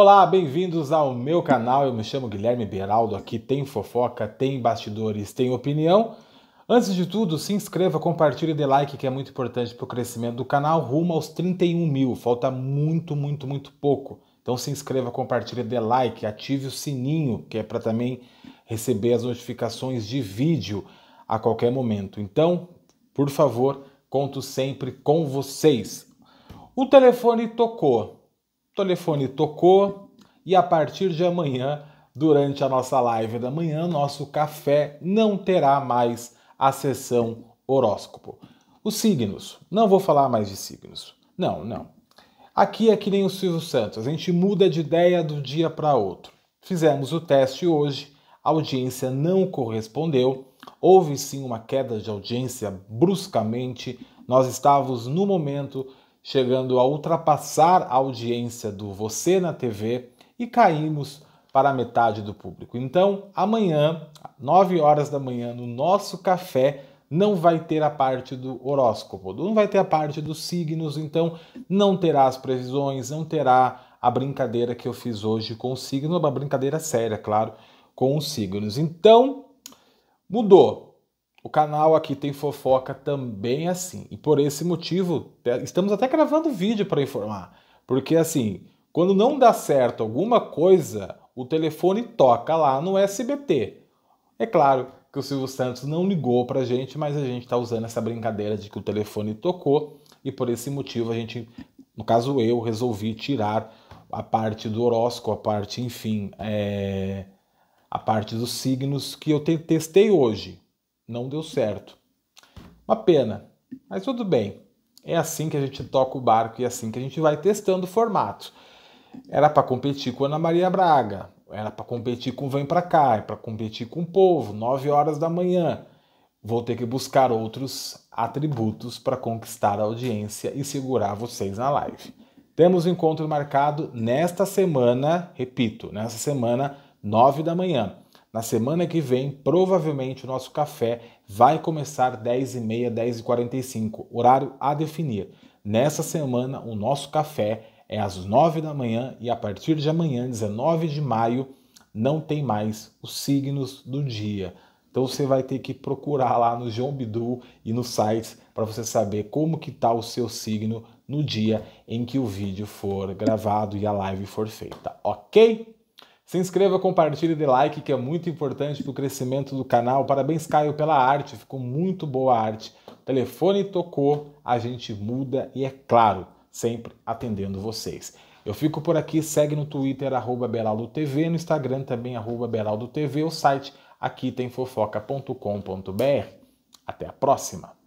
Olá, bem-vindos ao meu canal. Eu me chamo Guilherme Beraldo. Aqui tem fofoca, tem bastidores, tem opinião. Antes de tudo, se inscreva, compartilhe e dê like, que é muito importante para o crescimento do canal, rumo aos 31 mil. Falta muito, muito, muito pouco. Então se inscreva, compartilhe, dê like, ative o sininho, que é para também receber as notificações de vídeo a qualquer momento. Então, por favor, conto sempre com vocês. O telefone tocou. O telefone tocou e a partir de amanhã, durante a nossa live da manhã, nosso café não terá mais a sessão horóscopo. Os signos, não vou falar mais de signos. Não, não. Aqui é que nem o Silvio Santos, a gente muda de ideia do dia para outro. Fizemos o teste hoje, a audiência não correspondeu, houve sim uma queda de audiência bruscamente. Nós estávamos no momento chegando a ultrapassar a audiência do Você na TV e caímos para metade do público. Então, amanhã, 9 horas da manhã, no nosso café, não vai ter a parte do horóscopo, não vai ter a parte dos signos, então não terá as previsões, não terá a brincadeira que eu fiz hoje com o signo, uma brincadeira séria, claro, com os signos. Então, mudou. O canal aqui tem fofoca também é assim. E por esse motivo, estamos até gravando vídeo para informar. Porque assim, quando não dá certo alguma coisa, o telefone toca lá no SBT. É claro que o Silvio Santos não ligou para a gente, mas a gente está usando essa brincadeira de que o telefone tocou e por esse motivo a gente, no caso eu, resolvi tirar a parte do horóscopo, a parte, enfim, é, a parte dos signos que eu testei hoje não deu certo. Uma pena, mas tudo bem. É assim que a gente toca o barco e é assim que a gente vai testando o formato. Era para competir com Ana Maria Braga, era para competir com Vem Pra Cá, é para competir com o povo, 9 horas da manhã. Vou ter que buscar outros atributos para conquistar a audiência e segurar vocês na live. Temos um encontro marcado nesta semana, repito, nesta semana, 9 da manhã. Na semana que vem, provavelmente, o nosso café vai começar 10h30, 10h45, horário a definir. Nessa semana, o nosso café é às 9 da manhã e a partir de amanhã, 19 de maio, não tem mais os signos do dia. Então você vai ter que procurar lá no João Bidu e nos sites para você saber como que está o seu signo no dia em que o vídeo for gravado e a live for feita, ok? Se inscreva, compartilhe, dê like, que é muito importante para o crescimento do canal. Parabéns, Caio, pela arte, ficou muito boa a arte. O telefone tocou, a gente muda e, é claro, sempre atendendo vocês. Eu fico por aqui, segue no Twitter, arroba BeraldoTV, no Instagram também, arroba BeraldoTV, o site aqui tem fofoca.com.br. Até a próxima!